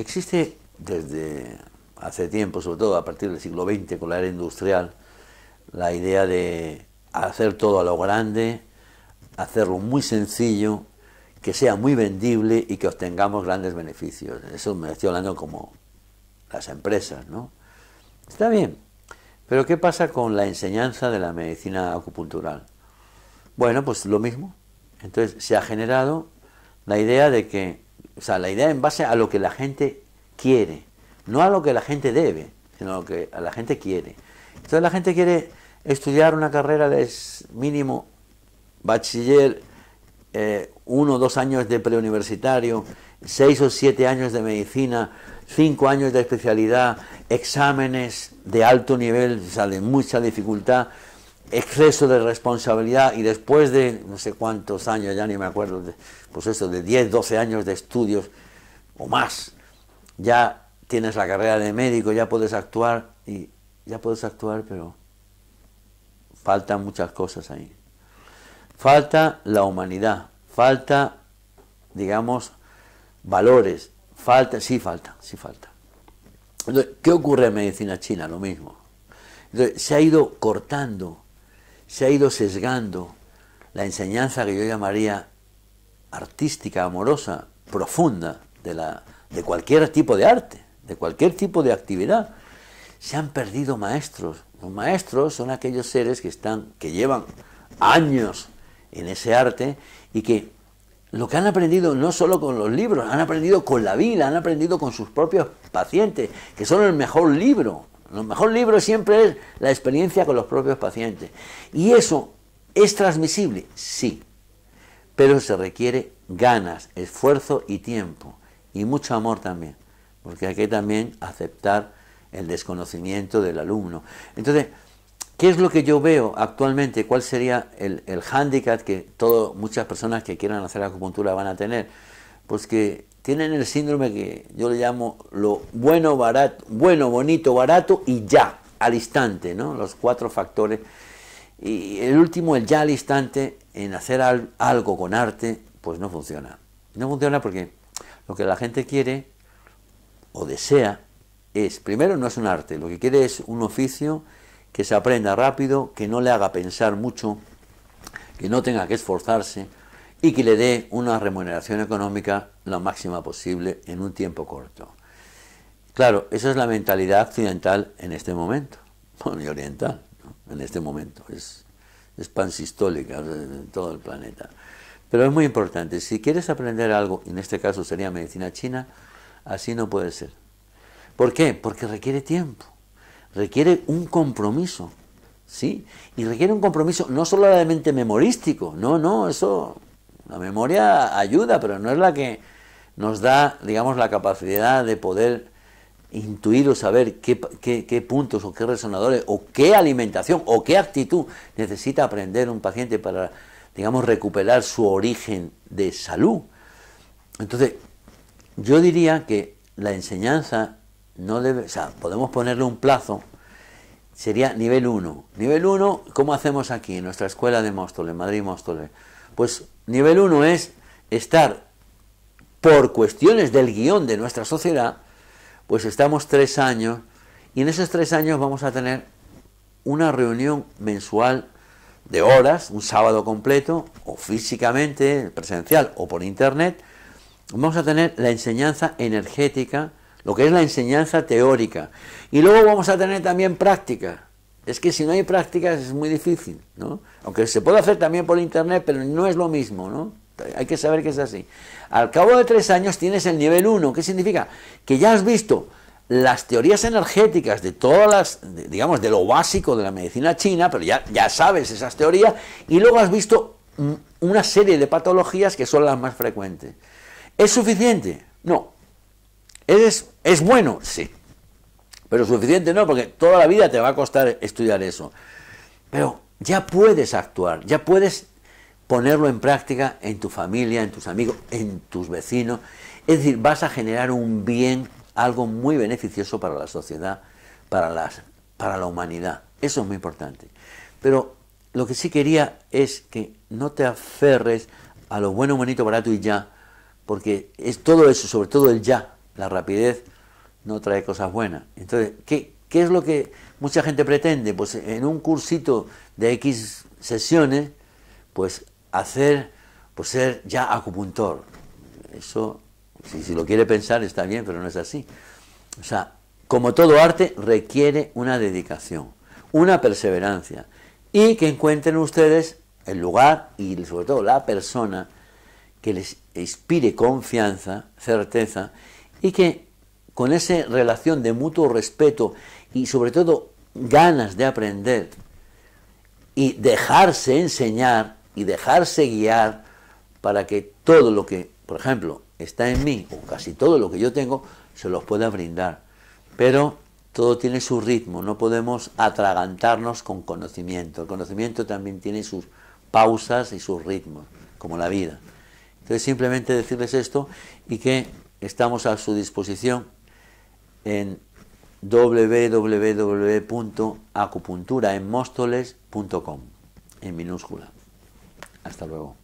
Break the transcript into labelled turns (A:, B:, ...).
A: Existe desde hace tiempo, sobre todo a partir del siglo XX con la era industrial, la idea de hacer todo a lo grande, hacerlo muy sencillo, que sea muy vendible y que obtengamos grandes beneficios. Eso me estoy hablando como las empresas, ¿no? Está bien, pero ¿qué pasa con la enseñanza de la medicina acupuntural? Bueno, pues lo mismo. Entonces se ha generado la idea de que o sea, la idea en base a lo que la gente quiere, no a lo que la gente debe, sino a lo que la gente quiere. Entonces la gente quiere estudiar una carrera de mínimo bachiller, eh, uno o dos años de preuniversitario, seis o siete años de medicina, cinco años de especialidad, exámenes de alto nivel, o de mucha dificultad exceso de responsabilidad y después de no sé cuántos años, ya ni me acuerdo, pues eso, de 10, 12 años de estudios o más, ya tienes la carrera de médico, ya puedes actuar y ya puedes actuar, pero faltan muchas cosas ahí. Falta la humanidad, falta, digamos, valores, falta, sí falta, sí falta. ¿Qué ocurre en medicina china? Lo mismo. Entonces, se ha ido cortando se ha ido sesgando la enseñanza que yo llamaría artística, amorosa, profunda, de, la, de cualquier tipo de arte, de cualquier tipo de actividad. Se han perdido maestros. Los maestros son aquellos seres que, están, que llevan años en ese arte y que lo que han aprendido no solo con los libros, han aprendido con la vida, han aprendido con sus propios pacientes, que son el mejor libro. Lo mejor libro siempre es la experiencia con los propios pacientes. Y eso es transmisible, sí, pero se requiere ganas, esfuerzo y tiempo, y mucho amor también, porque hay que también aceptar el desconocimiento del alumno. Entonces, ¿qué es lo que yo veo actualmente? ¿Cuál sería el, el hándicap que todo, muchas personas que quieran hacer acupuntura van a tener? Pues que tienen el síndrome que yo le llamo lo bueno, barato, bueno, bonito, barato y ya, al instante, ¿no? Los cuatro factores. Y el último, el ya al instante, en hacer algo con arte, pues no funciona. No funciona porque lo que la gente quiere o desea es, primero, no es un arte, lo que quiere es un oficio que se aprenda rápido, que no le haga pensar mucho, que no tenga que esforzarse, y que le dé una remuneración económica la máxima posible en un tiempo corto. Claro, esa es la mentalidad occidental en este momento, bueno, y oriental, en este momento, es, es pansistólica en todo el planeta. Pero es muy importante, si quieres aprender algo, en este caso sería medicina china, así no puede ser. ¿Por qué? Porque requiere tiempo, requiere un compromiso, ¿sí? Y requiere un compromiso no solamente memorístico, no, no, eso la memoria ayuda, pero no es la que nos da, digamos, la capacidad de poder intuir o saber qué, puntos o qué resonadores o qué alimentación o qué actitud necesita aprender un paciente para, digamos, recuperar su origen de salud. Entonces, yo diría que la enseñanza no debe, o sea, podemos ponerle un plazo, sería nivel 1. Nivel 1, ¿cómo hacemos aquí en nuestra escuela de Móstoles, Madrid-Móstoles? Pues Nivel 1 es estar por cuestiones del guión de nuestra sociedad, pues estamos tres años y en esos tres años vamos a tener una reunión mensual de horas, un sábado completo, o físicamente, presencial o por internet, vamos a tener la enseñanza energética, lo que es la enseñanza teórica, y luego vamos a tener también práctica es que si no hay prácticas es muy difícil, ¿no? Aunque se puede hacer también por internet, pero no es lo mismo, ¿no? Hay que saber que es así. Al cabo de tres años tienes el nivel 1. ¿Qué significa? Que ya has visto las teorías energéticas de todas las, digamos, de lo básico de la medicina china, pero ya, ya sabes esas teorías, y luego has visto mm, una serie de patologías que son las más frecuentes. ¿Es suficiente? No. ¿Es, es bueno? Sí. Pero suficiente no, porque toda la vida te va a costar estudiar eso. Pero ya puedes actuar, ya puedes ponerlo en práctica en tu familia, en tus amigos, en tus vecinos. Es decir, vas a generar un bien, algo muy beneficioso para la sociedad, para, las, para la humanidad. Eso es muy importante. Pero lo que sí quería es que no te aferres a lo bueno, bonito, barato y ya, porque es todo eso, sobre todo el ya, la rapidez, no trae cosas buenas. Entonces, ¿qué, ¿qué es lo que mucha gente pretende? Pues en un cursito de X sesiones, pues hacer, pues ser ya acupuntor. Eso, si, si lo quiere pensar, está bien, pero no es así. O sea, como todo arte, requiere una dedicación, una perseverancia. Y que encuentren ustedes el lugar y sobre todo la persona que les inspire confianza, certeza y que con esa relación de mutuo respeto y sobre todo ganas de aprender y dejarse enseñar y dejarse guiar para que todo lo que, por ejemplo, está en mí, o casi todo lo que yo tengo, se los pueda brindar. Pero todo tiene su ritmo, no podemos atragantarnos con conocimiento. El conocimiento también tiene sus pausas y sus ritmos, como la vida. Entonces simplemente decirles esto y que estamos a su disposición en www.acupunturaenmostoles.com en minúscula. Hasta luego.